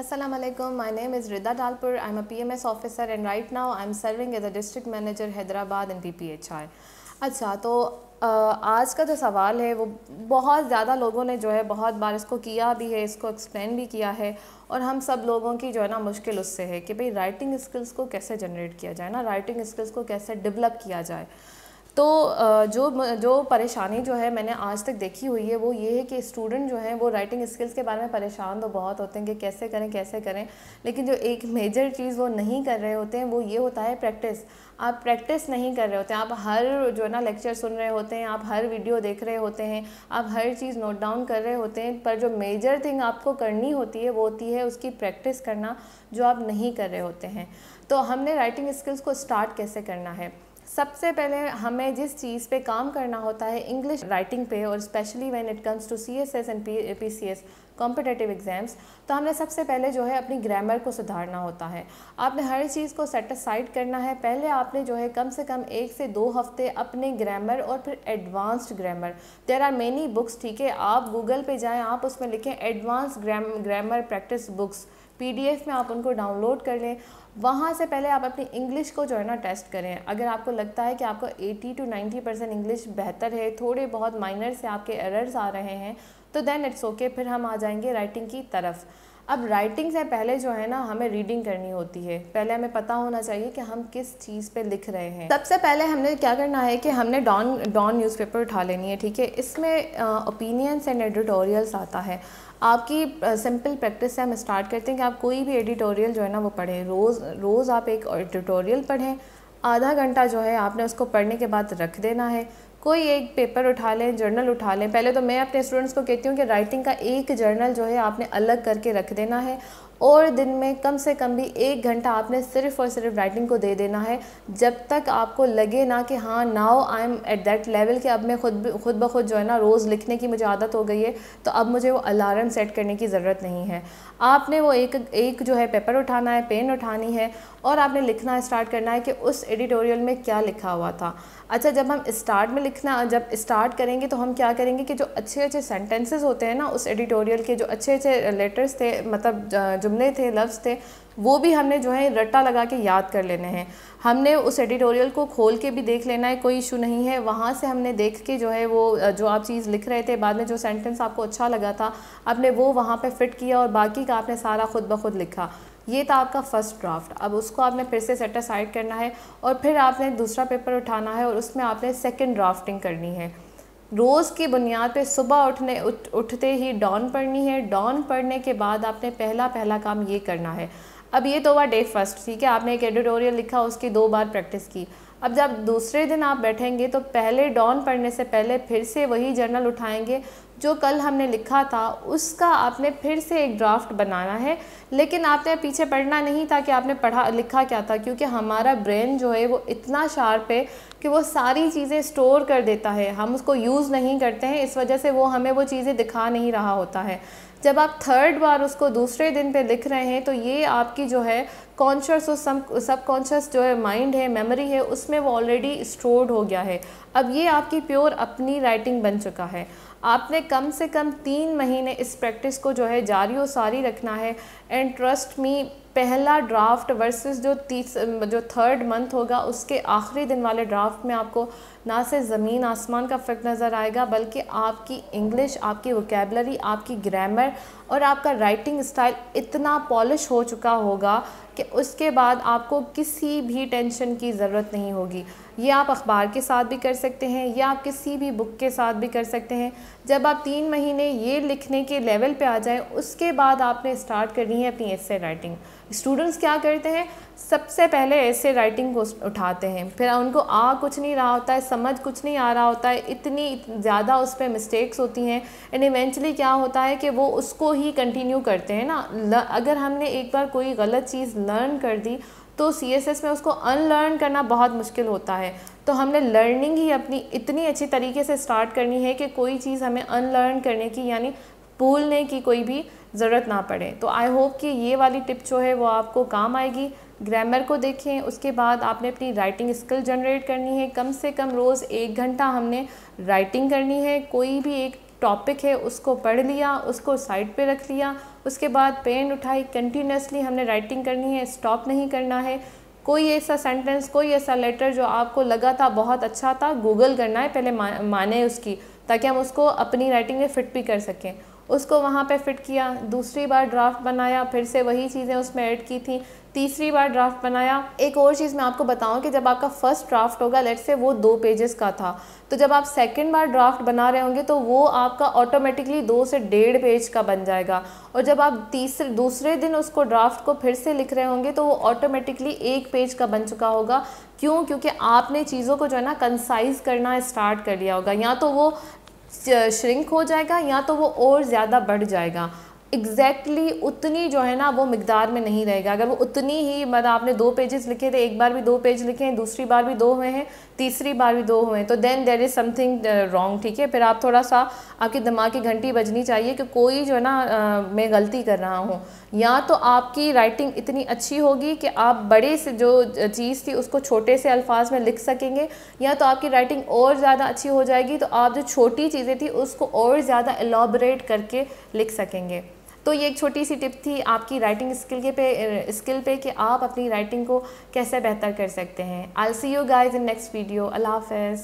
Assalamu alaikum. My name is Rida Dalpur. I'm a PMS officer and right now I'm serving as a district manager Hyderabad in PPHI. अच्छा तो आज का जो सवाल है वो बहुत ज़्यादा लोगों ने जो है बहुत बार इसको किया भी है इसको एक्सप्लेन भी किया है और हम सब लोगों की जो है ना मुश्किल उससे है कि भाई राइटिंग स्किल्स को कैसे जनरेट किया जाए ना राइटिंग स्किल्स को कैसे डेवलप किया जाए तो जो जो परेशानी जो है मैंने आज तक देखी हुई है वो ये है कि स्टूडेंट जो हैं वो राइटिंग स्किल्स के बारे में परेशान तो बहुत होते हैं कि कैसे करें कैसे करें लेकिन जो एक मेजर चीज़ वो नहीं कर रहे होते हैं वो ये होता है प्रैक्टिस आप प्रैक्टिस नहीं कर रहे होते आप हर जो है ना लेक्चर सुन रहे होते हैं आप हर वीडियो देख रहे होते हैं आप हर चीज़ नोट डाउन कर रहे होते हैं पर जो मेजर थिंग आपको करनी होती है वो होती है उसकी प्रैक्टिस करना जो आप नहीं कर रहे होते हैं तो हमने राइटिंग स्किल्स को स्टार्ट कैसे करना है सबसे पहले हमें जिस चीज़ पे काम करना होता है इंग्लिश राइटिंग पे और specially when it comes to C S S and P C S competitive exams तो हमने सबसे पहले जो है अपनी ग्रामर को सुधारना होता है आपने हर चीज़ को सेटिसाइड करना है पहले आपने जो है कम से कम एक से दो हफ्ते अपने ग्रामर और फिर advanced grammar there are many books ठीक है आप गूगल पे जाएं आप उसमें लिखें advance gram grammar practice books PDF में आप उनको डाउनलोड कर लें वहाँ से पहले आप अपनी इंग्लिश को जो है ना टेस्ट करें अगर आपको लगता है कि आपको 80 टू 90 परसेंट इंग्लिश बेहतर है थोड़े बहुत माइनर से आपके एरर्स आ रहे हैं तो देन इट्स ओके फिर हम आ जाएंगे राइटिंग की तरफ अब राइटिंग से पहले जो है ना हमें रीडिंग करनी होती है पहले हमें पता होना चाहिए कि हम किस चीज़ पे लिख रहे हैं सबसे पहले हमने क्या करना है कि हमने डॉन डॉन न्यूज़पेपर उठा लेनी है ठीक है इसमें ओपिनियंस एंड एडिटोरियल्स आता है आपकी सिंपल प्रैक्टिस से हम स्टार्ट करते हैं कि आप कोई भी एडिटोरियल जो है ना वो पढ़ें रोज़ रोज़ आप एक एडिटोरियल पढ़ें आधा घंटा जो है आपने उसको पढ़ने के बाद रख देना है कोई एक पेपर उठा लें जर्नल उठा लें पहले तो मैं अपने स्टूडेंट्स को कहती हूँ कि राइटिंग का एक जर्नल जो है आपने अलग करके रख देना है और दिन में कम से कम भी एक घंटा आपने सिर्फ और सिर्फ राइटिंग को दे देना है जब तक आपको लगे ना कि हाँ now I am at that level कि अब मैं खुद खुद ब खुद जो है ना रोज़ लिखने की मुझे आदत हो गई है तो अब मुझे वो अलार्म सेट करने की ज़रूरत नहीं है आपने वो एक एक जो है पेपर उठाना है पेन उठानी है और आपने लिखना स्टार्ट करना है कि उस एडिटोरियल में क्या लिखा हुआ था अच्छा जब हम स्टार्ट में लिखना जब स्टार्ट करेंगे तो हम क्या करेंगे कि जो अच्छे अच्छे सेंटेंसेस होते हैं ना उस एडिटोरियल के जो अच्छे अच्छे लेटर्स थे मतलब जो जुमले थे लफ्ज़ थे वो भी हमने जो है रट्टा लगा के याद कर लेने हैं हमने उस एडिटोरियल को खोल के भी देख लेना है कोई इशू नहीं है वहाँ से हमने देख के जो है वो जो आप चीज़ लिख रहे थे बाद में जो सेंटेंस आपको अच्छा लगा था आपने वो वहाँ पे फिट किया और बाकी का आपने सारा खुद ब खुद लिखा ये था आपका फ़र्स्ट ड्राफ्ट अब उसको आपने फिर से सेट करना है और फिर आपने दूसरा पेपर उठाना है और उसमें आपने सेकेंड ड्राफ्टिंग करनी है रोज़ की बुनियाद पे सुबह उठने उठ, उठते ही डॉन पढ़नी है डॉन पढ़ने के बाद आपने पहला पहला काम ये करना है अब ये तो हुआ डे फर्स्ट ठीक है आपने एक एडिटोरियल लिखा उसकी दो बार प्रैक्टिस की अब जब दूसरे दिन आप बैठेंगे तो पहले डॉन पढ़ने से पहले फिर से वही जर्नल उठाएंगे जो कल हमने लिखा था उसका आपने फिर से एक ड्राफ्ट बनाना है लेकिन आपने पीछे पढ़ना नहीं था कि आपने पढ़ा लिखा क्या था क्योंकि हमारा ब्रेन जो है वो इतना शार्प है कि वो सारी चीज़ें स्टोर कर देता है हम उसको यूज़ नहीं करते हैं इस वजह से वो हमें वो चीज़ें दिखा नहीं रहा होता है जब आप थर्ड बार उसको दूसरे दिन पे लिख रहे हैं तो ये आपकी जो है कॉन्शियस और सब सबकॉन्शियस जो है माइंड है मेमोरी है उसमें वो ऑलरेडी स्टोर्ड हो गया है अब ये आपकी प्योर अपनी राइटिंग बन चुका है आपने कम से कम तीन महीने इस प्रैक्टिस को जो है जारी और सारी रखना है एंड ट्रस्ट मी पहला ड्राफ्ट वर्सेस जो तीस जो थर्ड मंथ होगा उसके आखिरी दिन वाले ड्राफ्ट में आपको ना सिर्फ ज़मीन आसमान का फ़र्क नज़र आएगा बल्कि आपकी इंग्लिश आपकी वोकेबलरी आपकी ग्रामर और आपका राइटिंग स्टाइल इतना पॉलिश हो चुका होगा कि उसके बाद आपको किसी भी टेंशन की ज़रूरत नहीं होगी ये आप अखबार के साथ भी कर सकते हैं या आप किसी भी बुक के साथ भी कर सकते हैं जब आप तीन महीने ये लिखने के लेवल पे आ जाएं उसके बाद आपने स्टार्ट करनी है अपनी एस राइटिंग स्टूडेंट्स क्या करते हैं सबसे पहले ऐसे राइटिंग को उठाते हैं फिर उनको आ कुछ नहीं रहा होता है समझ कुछ नहीं आ रहा होता है इतनी ज़्यादा उस पर मिस्टेक्स होती हैं एंड इवेंचुअली क्या होता है कि वो उसको ही कंटिन्यू करते हैं ना अगर हमने एक बार कोई गलत चीज़ लर्न कर दी तो सी एस एस में उसको अनलर्न करना बहुत मुश्किल होता है तो हमने लर्निंग ही अपनी इतनी अच्छी तरीके से स्टार्ट करनी है कि कोई चीज़ हमें अनलर्न करने की यानी भूलने की कोई भी ज़रूरत ना पड़े तो आई होप कि ये वाली टिप जो है वो आपको काम आएगी ग्रामर को देखें उसके बाद आपने अपनी राइटिंग स्किल जनरेट करनी है कम से कम रोज़ एक घंटा हमने राइटिंग करनी है कोई भी एक टॉपिक है उसको पढ़ लिया उसको साइड पे रख लिया उसके बाद पेन उठाई कंटिन्यूसली हमने राइटिंग करनी है स्टॉप नहीं करना है कोई ऐसा सेंटेंस कोई ऐसा लेटर जो आपको लगा था बहुत अच्छा था गूगल करना है पहले माने उसकी ताकि हम उसको अपनी राइटिंग में फिट भी कर सकें उसको वहाँ पे फिट किया दूसरी बार ड्राफ्ट बनाया फिर से वही चीज़ें उसमें ऐड की थी तीसरी बार ड्राफ्ट बनाया एक और चीज़ मैं आपको बताऊं कि जब आपका फ़र्स्ट ड्राफ्ट होगा लेट से वो दो पेजेस का था तो जब आप सेकंड बार ड्राफ्ट बना रहे होंगे तो वो आपका ऑटोमेटिकली दो से डेढ़ पेज का बन जाएगा और जब आप तीसरे दूसरे दिन उसको ड्राफ्ट को फिर से लिख रहे होंगे तो वो ऑटोमेटिकली एक पेज का बन चुका होगा क्यों क्योंकि आपने चीज़ों को जो है ना कंसाइज करना स्टार्ट कर लिया होगा या तो वो श्रिंक हो जाएगा या तो वो और ज़्यादा बढ़ जाएगा एग्जैक्टली exactly उतनी जो है ना वो मकदार में नहीं रहेगा अगर वो उतनी ही मतलब आपने दो पेजेस लिखे थे एक बार भी दो पेज लिखे हैं दूसरी बार भी दो हुए हैं तीसरी बार भी दो हुए हैं तो then there is something wrong ठीक है फिर आप थोड़ा सा आपके दिमाग की घंटी बजनी चाहिए कि कोई जो है ना आ, uh, मैं गलती कर रहा हूँ या तो आपकी राइटिंग इतनी अच्छी होगी कि आप बड़े से जो uh, चीज़ थी उसको छोटे से अल्फाज में लिख सकेंगे या तो आपकी राइटिंग और ज़्यादा अच्छी हो जाएगी तो आप जो छोटी चीज़ें थी उसको और ज़्यादा एलॉबरेट करके लिख सकेंगे तो ये एक छोटी सी टिप थी आपकी राइटिंग स्किल के पे स्किल पे कि आप अपनी राइटिंग को कैसे बेहतर कर सकते हैं I see you guys in next video अल्लाह हाफ